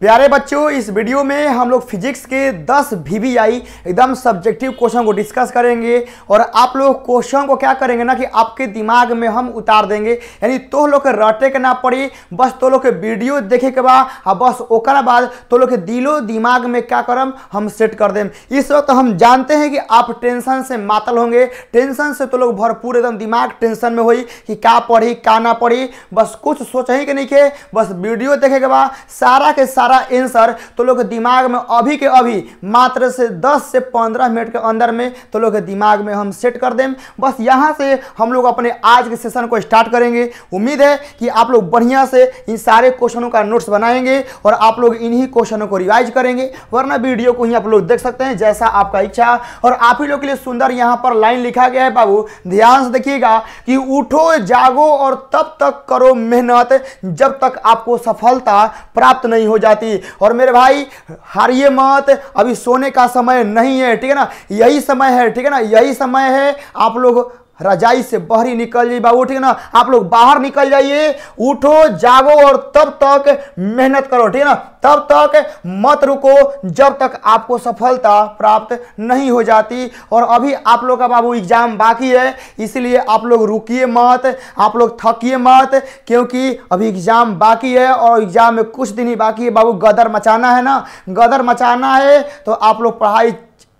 प्यारे बच्चों इस वीडियो में हम लोग फिजिक्स के 10 वी वी आई एकदम सब्जेक्टिव क्वेश्चन को डिस्कस करेंगे और आप लोग क्वेश्चन को क्या करेंगे ना कि आपके दिमाग में हम उतार देंगे यानी तो लोग के रटे के ना पड़े बस तो लोग के वीडियो देखे के बाद और बस ओकर बाद तो लोग के दिलो दिमाग में क्या करम हम सेट कर दें इस वक्त हम जानते हैं कि आप टेंशन से मातल होंगे टेंशन से तो लोग भरपूर एकदम दिमाग टेंशन में हुई कि क्या पढ़ी क्या ना पढ़ी बस कुछ सोचें कि नहीं के बस वीडियो देखे के बाद सारा के सारा सारा एंसर तो लोग दिमाग में अभी के अभी मात्र से 10 से 15 मिनट के अंदर में तो लोग दिमाग में हम सेट कर दें बस यहाँ से हम लोग अपने आज के सेशन को स्टार्ट करेंगे उम्मीद है कि आप लोग बढ़िया से इन सारे क्वेश्चनों का नोट्स बनाएंगे और आप लोग इन्हीं क्वेश्चनों को रिवाइज करेंगे वरना वीडियो को ही आप लोग देख सकते हैं जैसा आपका इच्छा और आप ही लोग के लिए सुंदर यहाँ पर लाइन लिखा गया है बाबू ध्यान से देखिएगा कि उठो जागो और तब तक करो मेहनत जब तक आपको सफलता प्राप्त नहीं हो जाती जाती और मेरे भाई हारिए मत अभी सोने का समय नहीं है ठीक है ना यही समय है ठीक है ना यही समय है आप लोग रजाई से बहरी निकल जाइए बाबू ठीक है ना आप लोग बाहर निकल जाइए उठो जागो और तब तक मेहनत करो ठीक है ना तब तक मत रुको जब तक आपको सफलता प्राप्त नहीं हो जाती और अभी आप लोग का बाबू एग्जाम बाकी है इसलिए आप लोग रुकिए मत आप लोग थकिए मत क्योंकि अभी एग्जाम बाकी है और एग्जाम में कुछ दिन ही बाकी है बाबू गदर मचाना है ना गदर मचाना है तो आप लोग पढ़ाई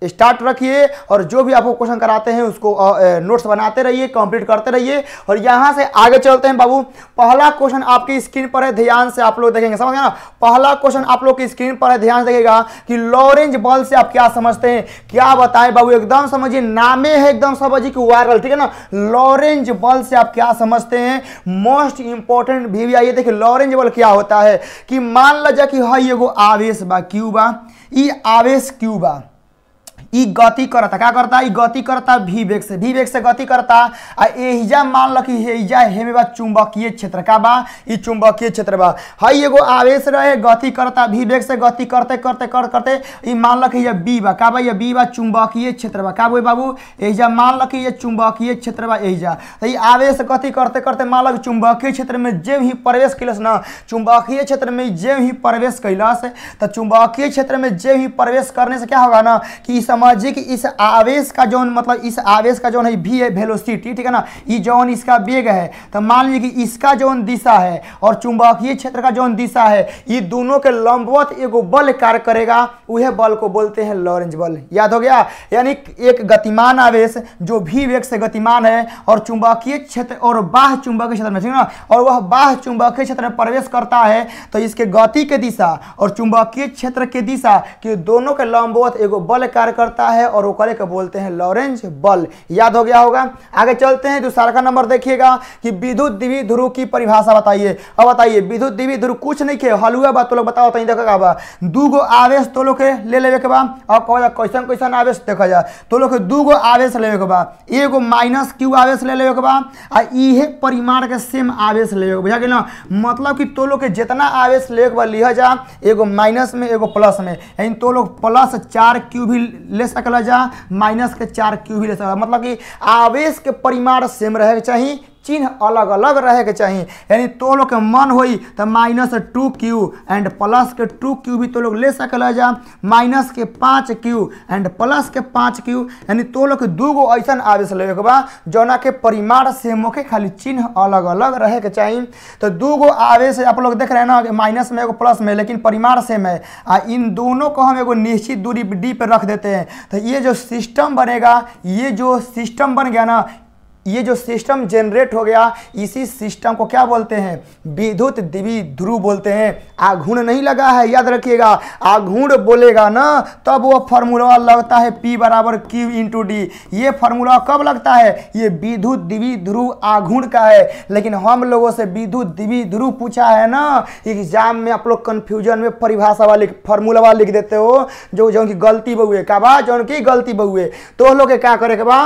स्टार्ट रखिए और जो भी आपको क्वेश्चन कराते हैं उसको नोट्स बनाते रहिए कंप्लीट करते रहिए और यहाँ से आगे चलते हैं बाबू पहला क्वेश्चन आपकी स्क्रीन पर है ध्यान से आप लोग देखेंगे समझ गए ना पहला क्वेश्चन आप लोग की स्क्रीन पर है ध्यान से देखेगा कि लॉरेंज बल से आप क्या समझते हैं क्या बताएं बाबू एकदम समझिए नामे है एकदम समझिए कि वायरल ठीक है ना लॉरेंज बल से आप क्या समझते हैं मोस्ट इंपॉर्टेंट भी, भी आइए देखिए लॉरेंज बल क्या होता है कि मान लीजिए कि हाँ ये आवेश बा क्यूबा ई ये आवेश क्यूबा ई गति करता का करता ई गति करता भी वेग से भी वेग से गति करता आ एहिजा मान ल कि एहिजा हेमे बा चुंबकीय क्षेत्र का बा ई चुंबकीय क्षेत्र बा हई एगो आवेश रहे गति करता भी वेग से गति करते करते कर करते ई मान ल कि ये बी बा का बा ये बी बा चुंबकीय क्षेत्र बा का बोई बाबू एहिजा मान ल कि ये चुंबकीय क्षेत्र बा एहिजा त ई आवेश गति करते करते मान लो चुंबकीय क्षेत्र में जे भी प्रवेश कैलस ना चुंबकीय क्षेत्र में जे भी प्रवेश कैलस त चुंबकीय क्षेत्र में जे भी प्रवेश करने से क्या होगा ना कि इस समझिए कि इस आवेश का जो मतलब इस आवेश का जो है भी है वेलोसिटी ठीक है ना ये जो इसका वेग है तो मान लीजिए कि इसका जो दिशा है और चुंबकीय क्षेत्र का जो दिशा है ये दोनों के लंबवत एगो बल कार्य करेगा वह बल को बोलते हैं लॉरेंज बल याद हो गया यानी एक गतिमान आवेश जो भी वेग से गतिमान है और चुंबकीय क्षेत्र और बाह चुंबकीय क्षेत्र में ठीक ना और वह बाह चुंबकीय क्षेत्र में प्रवेश करता है तो इसके गति के दिशा और चुंबकीय क्षेत्र के दिशा के दोनों के लंबवत एगो बल कार्य करता करता है और ओकरे को बोलते हैं लॉरेंज बल याद हो गया होगा आगे चलते हैं दूसरा का नंबर देखिएगा कि विद्युत दिवी ध्रुव की परिभाषा बताइए अब बताइए विद्युत दिवी ध्रुव कुछ नहीं खे हलुआ बात तो लोग बताओ तीन तो देखा बा दू गो आवेश तो लोग ले लेवे के बाद और कहो कैसन कैसन आवेश देखा जा तो लोग दू गो आवेश लेवे के बाद एगो माइनस क्यू आवेश ले लेवे के बाद आ इहे परिमाण के सेम आवेश लेवे के बुझा गया ना मतलब कि तो लोग जितना आवेश लेवे के बा लिहा जा एगो माइनस में एगो प्लस में यानी तो लोग प्लस चार क्यू भी ले सकल जा माइनस के चार क्यू भी ले सकल मतलब कि आवेश के परिमाण सेम रहे चाहिए चिन्ह अलग अलग रहे के चाहिए यानी तो लोग के मन हो तो minus two Q and plus के टू क्यू भी तो लोग ले सकल जा माइनस के पाँच क्यू एंड प्लस के पाँच क्यू यानी तो लोग के दू गो ऐसा आवेश लेवे के बा जौना के परिमाण से मोके खाली चिन्ह अलग अलग रहे के चाहिए तो दू गो आवेश आप लोग देख रहे हैं ना माइनस में एगो प्लस में लेकिन परिमाण सेम है आ इन दोनों को हम एगो निश्चित दूरी डी पर रख देते हैं तो ये जो सिस्टम बनेगा ये जो सिस्टम बन गया ना ये जो सिस्टम जनरेट हो गया इसी सिस्टम को क्या बोलते हैं विद्युत दिवी ध्रुव बोलते हैं आघूण नहीं लगा है याद रखिएगा आघूण बोलेगा ना तब वो फार्मूला लगता है P बराबर क्यू इंटू डी ये फार्मूला कब लगता है ये विद्युत दिवी ध्रुव आघूण का है लेकिन हम लोगों से विद्युत दिवी ध्रुव पूछा है ना एग्जाम में आप लोग कन्फ्यूजन में परिभाषा वाले फार्मूलावा लिख देते हो जो जो उनकी गलती बहुए का बा जो उनकी गलती बहुए तो लोग क्या करे के बा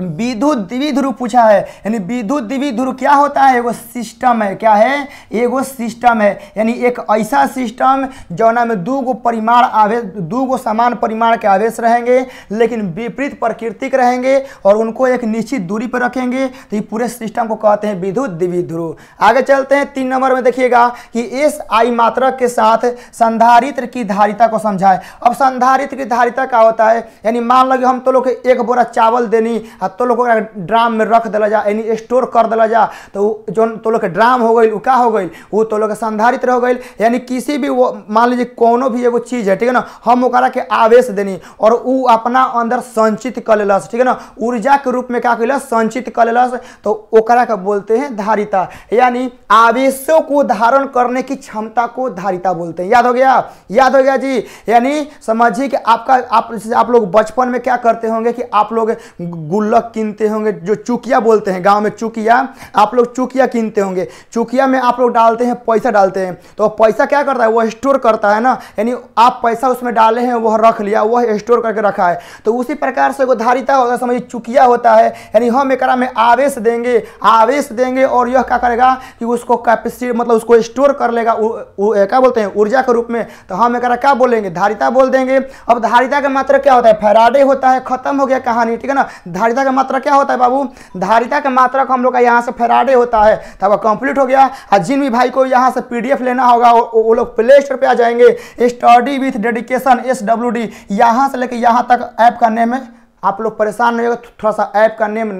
विधु ध्रुव पूछा है यानी विधु ध्रु क्या होता है एगो सिस्टम है क्या है एगो सिस्टम है यानी एक ऐसा सिस्टम जौना में दू गो परिमाण आवेश दू गो समान परिमाण के आवेश रहेंगे लेकिन विपरीत प्रकृतिक रहेंगे और उनको एक निश्चित दूरी पर रखेंगे तो ये पूरे सिस्टम को कहते हैं दिवी ध्रुव आगे चलते हैं तीन नंबर में देखिएगा कि एस आई मात्रक के साथ संधारित्र की धारिता को समझाए अब संधारित्र की धारिता क्या होता है यानी मान लो कि हम तो लोग एक बोरा चावल देनी तो लोग ड्राम में रख दिला जा यानी स्टोर कर दिला जा तो जो तो लोग के ड्राम हो गई का हो गई वो तो लोग के संधारित रह गई यानी किसी भी वो मान लीजिए कोनो भी एगो चीज़ है ठीक है ना हम ओकरा के आवेश देनी और वो अपना अंदर संचित कर लेलस ठीक है ना ऊर्जा के रूप में क्या कर संचित कर लेलस तो ओकरा के बोलते हैं धारिता यानी आवेशों को धारण करने की क्षमता को धारिता बोलते हैं याद हो गया याद हो गया जी यानी समझिए कि आपका आप आप लोग बचपन में क्या करते होंगे कि आप लोग गुल्ल लोग कीनते होंगे जो चुकिया बोलते हैं गांव में चुकिया आप लोग चुकिया कीनते होंगे चुकिया में आप लोग डालते हैं पैसा डालते हैं तो पैसा क्या करता है वह स्टोर करता है ना यानी आप पैसा उसमें डाले हैं वह रख लिया वह स्टोर करके रखा है तो उसी प्रकार से वो धारिता होता है समझिए चुकिया होता है यानी हम एक में आवेश देंगे आवेश देंगे और यह क्या करेगा कि उसको कैपेसिटी मतलब उसको स्टोर कर लेगा क्या बोलते हैं ऊर्जा के रूप में तो हम एक क्या बोलेंगे धारिता बोल देंगे अब धारिता का मात्र क्या होता है फैराडे होता है खत्म हो गया कहानी ठीक है ना धारिता धारिता का मात्रा क्या होता है बाबू धारिता का मात्रा को हम लोग का यहाँ से फेराडे होता है तब अब कंप्लीट हो गया और जिन भी भाई को यहाँ से पीडीएफ लेना होगा वो लोग प्ले स्टोर पर आ जाएंगे study with dedication S W D यहाँ से लेकर यहाँ तक ऐप का नेम है आप लोग परेशान नहीं होगा थोड़ा सा ऐप का नेम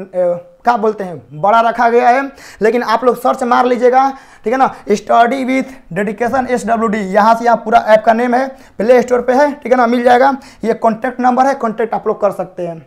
क्या बोलते हैं बड़ा रखा गया है लेकिन आप लोग सर्च मार लीजिएगा ठीक है ना study with dedication S W D यहाँ से यहाँ पूरा ऐप का नेम है प्ले स्टोर पे है ठीक है ना मिल जाएगा ये कॉन्टैक्ट नंबर है कॉन्टैक्ट आप लोग कर सकते हैं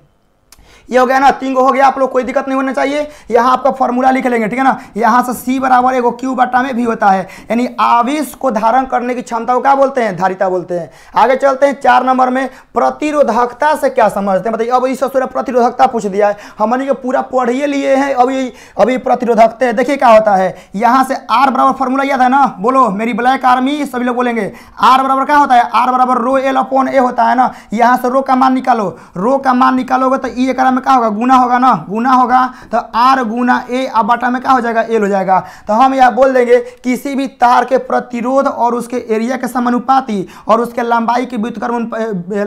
ये हो गया ना तीन गो हो गया आप लोग कोई दिक्कत नहीं होना चाहिए यहाँ आपका फॉर्मूला लिख लेंगे ठीक है ना यहाँ से सी बराबर एगो क्यू बटा में भी होता है यानी आवेश को धारण करने की क्षमता को क्या बोलते हैं धारिता बोलते हैं आगे चलते हैं चार नंबर में प्रतिरोधकता से क्या समझते हैं बताइए अब इस सूर्य प्रतिरोधकता पूछ दिया है हमने ये पूरा पढ़िए लिए हैं अभी अभी प्रतिरोधकते हैं देखिए क्या होता है यहाँ से आर बराबर फॉर्मूला याद है ना बोलो मेरी ब्लैक आर्मी सभी लोग बोलेंगे आर बराबर क्या होता है आर बराबर रो एल अपॉन ए होता है ना यहाँ से रो का मान निकालो रो का मान निकालोगे तो ई e एक में क्या होगा गुना होगा ना गुना होगा तो आर गुना ए अब बटा में क्या हो जाएगा एल हो जाएगा तो हम यह बोल देंगे किसी भी तार के प्रतिरोध और उसके एरिया के समानुपाति और उसके लंबाई के व्युतकर्म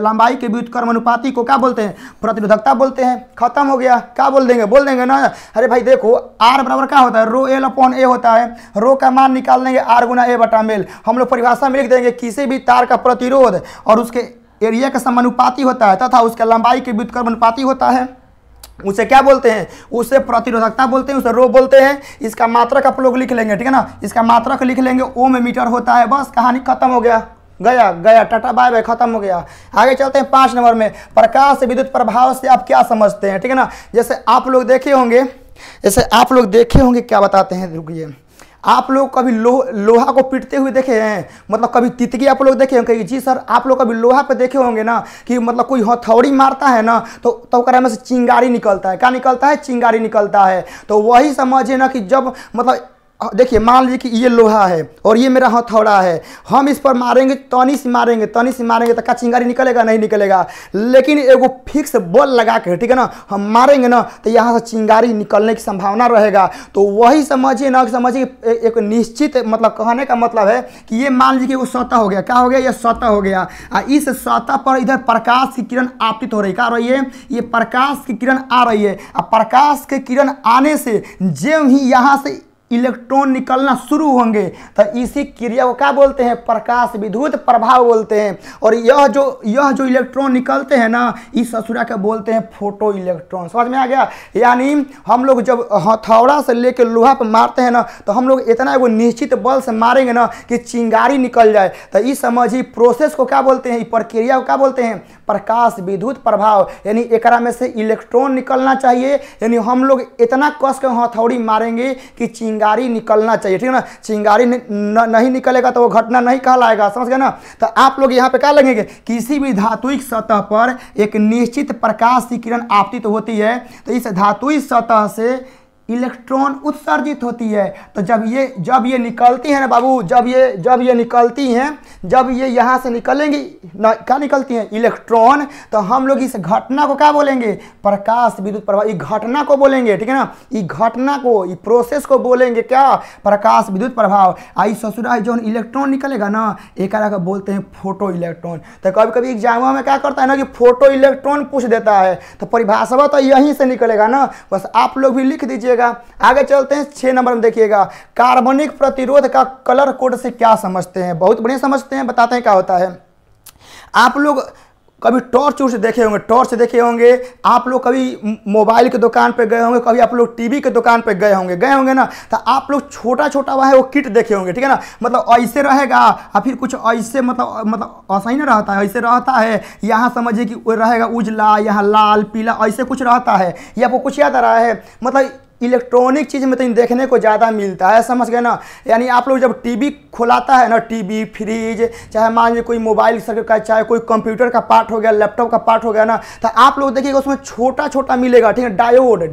लंबाई के व्युतकर्म अनुपाति को क्या बोलते हैं प्रतिरोधकता बोलते हैं खत्म हो गया क्या बोल देंगे बोल देंगे ना अरे भाई देखो आर बराबर क्या होता है रो एल अपॉन ए होता है रो का मान निकाल देंगे आर गुना ए बटा मेल हम लोग परिभाषा में लिख देंगे किसी भी तार का प्रतिरोध और उसके एरिया का समानुपाती होता है तथा उसके लंबाई के व्युतकर्म अनुपाती होता है उसे क्या बोलते हैं उसे प्रतिरोधकता बोलते हैं उसे रो बोलते हैं इसका मात्रक आप लोग लिख लेंगे ठीक है ना इसका मात्रक लिख लेंगे ओम मीटर होता है बस कहानी खत्म हो गया गया गया टाटा बाय बाय खत्म हो गया आगे चलते हैं पाँच नंबर में प्रकाश विद्युत प्रभाव से आप क्या समझते हैं ठीक है ना जैसे आप लोग देखे होंगे जैसे आप लोग देखे होंगे क्या बताते हैं रुकिए आप लोग कभी लो, लोहा को पीटते हुए देखे हैं मतलब कभी तितकी आप लोग देखे होंगे जी सर आप लोग कभी लोहा पे देखे होंगे ना कि मतलब कोई हथौड़ी मारता है ना तो तो में से चिंगारी निकलता है क्या निकलता है चिंगारी निकलता है तो वही समझिए ना कि जब मतलब देखिए मान लीजिए कि ये लोहा है और ये मेरा हथौड़ा है हम इस पर मारेंगे तनी से मारेंगे तनी से मारेंगे तो का चिंगारी निकलेगा नहीं निकलेगा लेकिन एगो फिक्स बल लगा के ठीक है ना हम मारेंगे ना तो यहाँ से चिंगारी निकलने की संभावना रहेगा तो वही समझिए ना समझिए एक निश्चित मतलब कहने का मतलब है कि ये मान लीजिए कि वो सतह हो गया क्या हो गया ये सतह हो गया आ इस सतह पर इधर प्रकाश की किरण आपतित हो रही क्या रही है ये प्रकाश की किरण आ रही है आ प्रकाश की किरण आने से जो ही यहाँ से इलेक्ट्रॉन निकलना शुरू होंगे तो इसी क्रिया को क्या बोलते हैं प्रकाश विद्युत प्रभाव बोलते हैं और यह जो यह जो इलेक्ट्रॉन निकलते हैं ना इस असुरा के बोलते हैं फोटो इलेक्ट्रॉन समझ में आ गया यानी हम लोग जब हथौड़ा हाँ, से लेकर लोहा पर मारते हैं ना तो हम लोग इतना एगो निश्चित बल से मारेंगे ना कि चिंगारी निकल जाए तो इस ही प्रोसेस को क्या बोलते हैं प्रक्रिया को क्या बोलते हैं प्रकाश विद्युत प्रभाव यानी एक में से इलेक्ट्रॉन निकलना चाहिए यानी हम लोग इतना कस के हथौड़ी मारेंगे कि चिंगारी निकलना चाहिए ठीक है ना चिंगारी नहीं निकलेगा तो वो घटना नहीं कहलाएगा समझ गए ना तो आप लोग यहाँ पे क्या लगेंगे किसी भी धातु सतह पर एक निश्चित प्रकाश की किरण आपतित होती है तो इस धातु सतह से इलेक्ट्रॉन उत्सर्जित होती है तो जब ये जब ये निकलती है ना बाबू जब ये जब ये निकलती हैं जब ये यहाँ से निकलेंगी ना क्या निकलती हैं इलेक्ट्रॉन तो हम लोग इस घटना को क्या बोलेंगे प्रकाश विद्युत प्रवाह इस घटना को बोलेंगे ठीक है ना ये घटना को ये प्रोसेस को बोलेंगे क्या प्रकाश विद्युत प्रभाव आई ससुरा जो इलेक्ट्रॉन निकलेगा ना एक अलग बोलते हैं फोटो इलेक्ट्रॉन तो कभी कभी एग्जाम में क्या करता है ना कि फोटो इलेक्ट्रॉन पूछ देता है तो परिभाषा तो यहीं से निकलेगा ना बस आप लोग भी लिख दीजिएगा जाएगा आगे चलते हैं छह नंबर में देखिएगा कार्बनिक प्रतिरोध का कलर कोड से क्या समझते हैं बहुत बढ़िया समझते हैं बताते हैं क्या होता है आप लोग कभी टॉर्च उर्च देखे होंगे टॉर्च देखे होंगे आप लोग कभी मोबाइल की दुकान पे गए होंगे कभी आप लोग टीवी के दुकान पे गए होंगे गए होंगे ना तो आप लोग छोटा छोटा वह है वो किट देखे होंगे ठीक है ना मतलब ऐसे रहेगा या फिर कुछ ऐसे मतलब मतलब ऐसा ही ना रहता है ऐसे रहता है यहाँ समझिए कि रहेगा उजला यहाँ लाल पीला ऐसे कुछ रहता है या वो कुछ याद आ रहा है मतलब इलेक्ट्रॉनिक चीज़ में तो देखने को ज़्यादा मिलता है समझ गए ना यानी आप लोग जब टीवी खुलाता है ना टीवी फ्रिज चाहे मान लीजिए कोई मोबाइल का चाहे कोई कंप्यूटर का पार्ट हो गया लैपटॉप का पार्ट हो गया ना तो आप लोग देखिएगा उसमें छोटा छोटा मिलेगा ठीक है डायोड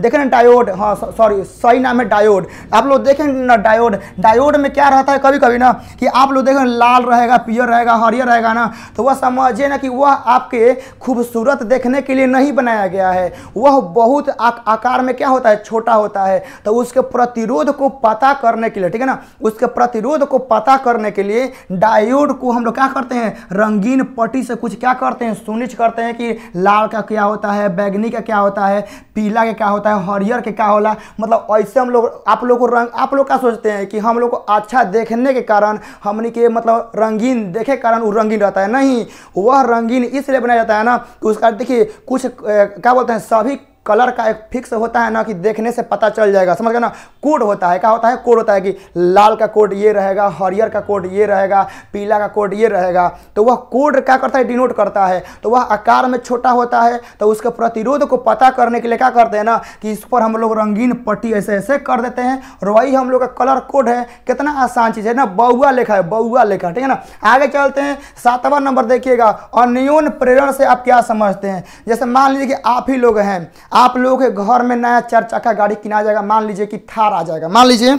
देखें ना डायोड हाँ सॉरी सही नाम है डायोड आप लोग देखें ना डायोड डायोड में क्या रहता है कभी कभी ना कि आप लोग देखें लाल रहेगा पियर रहेगा हरियर रहेगा ना तो वह समझिए ना कि वह आपके खूबसूरत देखने के लिए नहीं बनाया गया है वह बहुत आकार में क्या होता है छोटा होता है तो उसके प्रतिरोध को पता करने के लिए ठीक है ना उसके प्रतिरोध को पता करने के लिए डायोड को हम लोग क्या करते हैं रंगीन पट्टी से कुछ क्या करते हैं सुनिश्चित करते हैं कि लाल का क्या होता है बैगनी का क्या होता है पीला का क्या होता है हरियर के क्या होला मतलब ऐसे हम लोग आप लोग को रंग आप लोग क्या सोचते हैं कि हम लोग को अच्छा देखने के कारण हमने के मतलब रंगीन देखे कारण वो रंगीन रहता है नहीं वह रंगीन इसलिए बनाया जाता है ना कि उसका देखिए कुछ क्या बोलते हैं सभी कलर का एक फिक्स होता है ना कि देखने से पता चल जाएगा समझ गए ना कोड होता है क्या होता है कोड होता है कि लाल का कोड ये रहेगा हरियर का कोड ये रहेगा पीला का कोड ये रहेगा तो वह कोड क्या करता है डिनोट करता है तो वह आकार में छोटा होता है तो उसके प्रतिरोध को पता करने के लिए क्या करते हैं ना कि इस पर हम लोग रंगीन पट्टी ऐसे ऐसे कर देते हैं और वही हम लोग का कलर कोड है कितना आसान चीज़ है ना बउआ लेखा है बउआ लेखा ठीक है ना आगे चलते हैं सातवां नंबर देखिएगा और प्रेरण से आप क्या समझते हैं जैसे मान लीजिए कि आप ही लोग हैं आप लोगों के घर में नया चार चक्का गाड़ी किना जाएगा मान लीजिए कि थार आ जाएगा मान लीजिए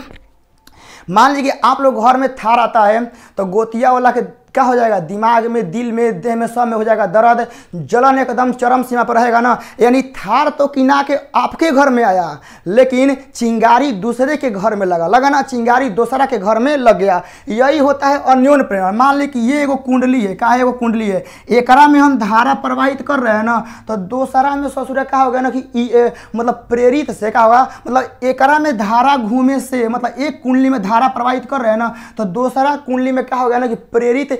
मान लीजिए आप लोग घर में थार आता है तो गोतिया वाला के क्या हो जाएगा दिमाग में दिल में देह में सब में हो जाएगा दर्द जलन एकदम चरम सीमा पर रहेगा ना यानी थार तो किना के आपके घर में आया लेकिन चिंगारी दूसरे के घर में लगा लगा ना चिंगारी दूसरा के घर में लग गया यही होता है अन्योन प्रेम मान ली कि ये एगो कुंडली है कहाँ एगो कुंडली है एकरा में हम धारा प्रवाहित कर रहे हैं ना तो दूसरा में ससुर का हो गया ना कि ए, मतलब प्रेरित से क्या होगा मतलब एकरा में धारा घूमे से मतलब एक कुंडली में धारा प्रवाहित कर रहे हैं ना तो दूसरा कुंडली में क्या हो गया ना कि प्रेरित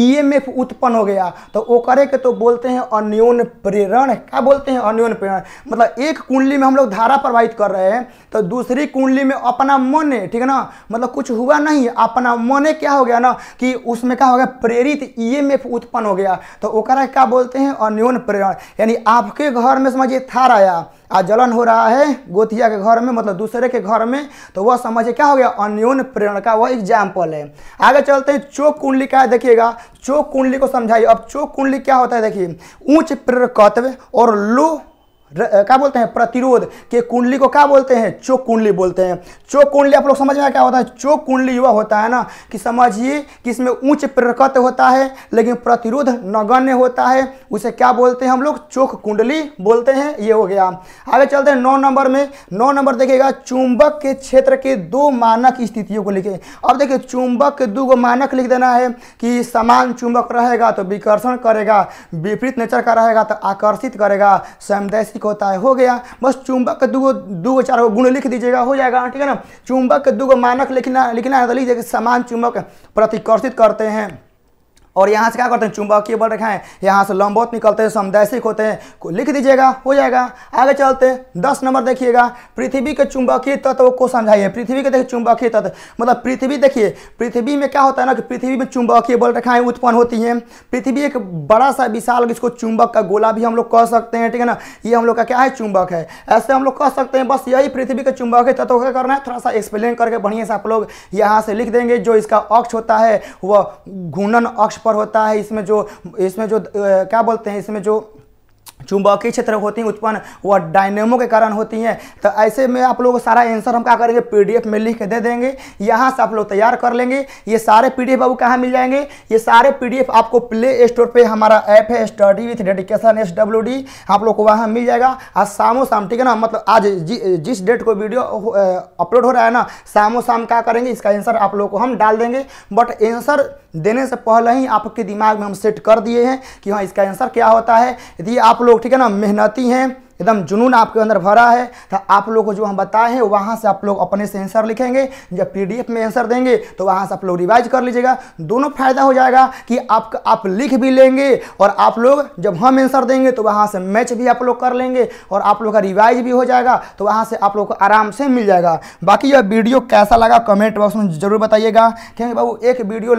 ईएमएफ e उत्पन्न हो गया तो ओकरे के तो बोलते हैं अन्योन प्रेरण क्या बोलते हैं अन्योन प्रेरण मतलब एक कुंडली में हम लोग धारा प्रवाहित कर रहे हैं तो दूसरी कुंडली में अपना मन है ठीक है ना मतलब कुछ हुआ नहीं अपना मन क्या हो गया ना कि उसमें क्या हो गया प्रेरित ईएमएफ e उत्पन्न हो गया तो ओकरा क्या बोलते हैं अन्योन प्रेरण यानी आपके घर में समझिए थार आया आ जलन हो रहा है गोतिया के घर में मतलब दूसरे के घर में तो वह समझिए क्या हो गया अन्योन प्रेरण का वह एग्जाम्पल है आगे चलते हैं चोप कुंडली का देखिएगा चोक कुंडली को समझाइए अब चोक कुंडली क्या होता है देखिए उच्च प्रेरकत्व और लो क्या बोलते हैं प्रतिरोध के कुंडली को क्या बोलते हैं चोक कुंडली बोलते हैं चोक कुंडली आप लोग समझ में क्या होता है चोक कुंडली वह होता है ना कि समझिए कि इसमें उच्च प्रकृत होता है लेकिन प्रतिरोध नगण्य होता है उसे क्या बोलते हैं हम लोग चोक कुंडली बोलते हैं ये हो गया आगे चलते हैं नौ नंबर में नौ नंबर देखिएगा चुंबक के क्षेत्र के दो मानक स्थितियों को लिखे अब देखिए चुंबक के दो मानक लिख देना है कि समान चुंबक रहेगा तो विकर्षण करेगा विपरीत नेचर का रहेगा तो आकर्षित करेगा समदैशिक एक होता है हो गया बस चुंबक का दो दो चार को गुण लिख दीजिएगा हो जाएगा ठीक है ना चुंबक के दो मानक लिखना लिखना है तो लिख दीजिएगा समान चुंबक प्रतिकर्षित करते हैं और यहाँ से क्या करते हैं चुंबकीय बल रेखाएं यहाँ से लंबवत निकलते हैं समदैशिक होते हैं लिख दीजिएगा हो जाएगा आगे चलते हैं दस नंबर देखिएगा पृथ्वी के चुंबकीय तत्व को समझाइए पृथ्वी के देखिए चुंबकीय तत्व मतलब पृथ्वी देखिए पृथ्वी में क्या होता है ना कि पृथ्वी में चुंबकीय बल रेखाएं उत्पन्न होती हैं पृथ्वी एक बड़ा सा विशाल इसको चुंबक का गोला भी हम लोग कह सकते हैं ठीक है ना ये हम लोग का क्या है चुंबक है ऐसे हम लोग कह सकते हैं बस यही पृथ्वी के चुंबकीय तत्व का करना है थोड़ा सा एक्सप्लेन करके बढ़िया से आप लोग यहाँ से लिख देंगे जो इसका अक्ष होता है वह घूर्णन अक्ष पर होता है इसमें जो इसमें जो क्या बोलते हैं इसमें जो चुंबकीय क्षेत्र होती हैं उत्पन्न वह डायनेमो के कारण होती हैं तो ऐसे में आप लोगों को सारा आंसर हम क्या करेंगे पीडीएफ में लिख के दे देंगे यहाँ से आप लोग तैयार कर लेंगे ये सारे पीडीएफ आपको कहाँ मिल जाएंगे ये सारे पीडीएफ आपको प्ले स्टोर पे हमारा ऐप है study with dedication S W D आप लोग को वहाँ मिल जाएगा आज शामो शाम ठीक है ना मतलब आज जि, जिस डेट को वीडियो अपलोड हो रहा है ना शामो शाम क्या करेंगे इसका आंसर आप लोग को हम डाल देंगे बट आंसर देने से पहले ही आपके दिमाग में हम सेट कर दिए हैं कि हाँ इसका आंसर क्या होता है यदि आप लोग ठीक है ना मेहनती हैं एकदम जुनून आपके अंदर भरा है तो आप लोग को जो हम बताए हैं वहाँ से आप लोग अपने से आंसर लिखेंगे जब पीडीएफ में आंसर देंगे तो वहाँ से आप लोग रिवाइज कर लीजिएगा दोनों फायदा हो जाएगा कि आप आप लिख भी लेंगे और आप लोग जब हम आंसर देंगे तो वहाँ से मैच भी आप लोग कर लेंगे और आप लोग का रिवाइज भी हो जाएगा तो वहाँ से आप लोग को आराम से मिल जाएगा बाकी यह वीडियो कैसा लगा कमेंट बॉक्स में जरूर बताइएगा क्योंकि बाबू एक वीडियो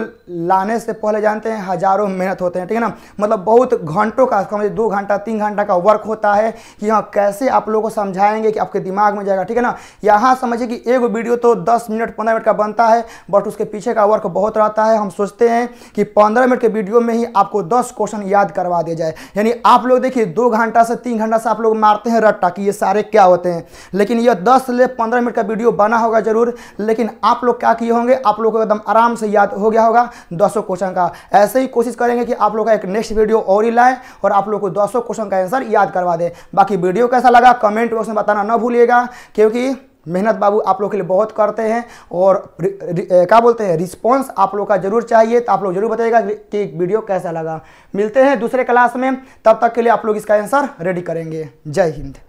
लाने से पहले जानते हैं हज़ारों मेहनत होते हैं ठीक है ना मतलब बहुत घंटों का दो घंटा तीन घंटा का वर्क होता है कि कि हाँ कैसे आप लोगों को समझाएंगे कि आपके दिमाग में जाएगा ठीक है ना यहाँ समझिए कि एक वीडियो तो दस मिनट पंद्रह मिनट का बनता है बट उसके पीछे का वर्क बहुत रहता है हम सोचते हैं कि पंद्रह मिनट के वीडियो में ही आपको दस क्वेश्चन याद करवा दिया जाए यानी आप लोग देखिए दो घंटा से तीन घंटा से आप लोग मारते हैं रट्टा कि ये सारे क्या होते हैं लेकिन यह दस से पंद्रह मिनट का वीडियो बना होगा जरूर लेकिन आप लोग क्या किए होंगे आप लोग को एकदम आराम से याद हो गया होगा दसों क्वेश्चन का ऐसे ही कोशिश करेंगे कि आप लोग का एक नेक्स्ट वीडियो और ही लाए और आप लोग को दसों क्वेश्चन का आंसर याद करवा दे बाकी बाकी वीडियो कैसा लगा कमेंट बॉक्स में बताना ना भूलिएगा क्योंकि मेहनत बाबू आप लोग के लिए बहुत करते हैं और क्या बोलते हैं रिस्पॉन्स आप लोग का जरूर चाहिए तो आप लोग जरूर बताइएगा कि वीडियो कैसा लगा मिलते हैं दूसरे क्लास में तब तक के लिए आप लोग इसका आंसर रेडी करेंगे जय हिंद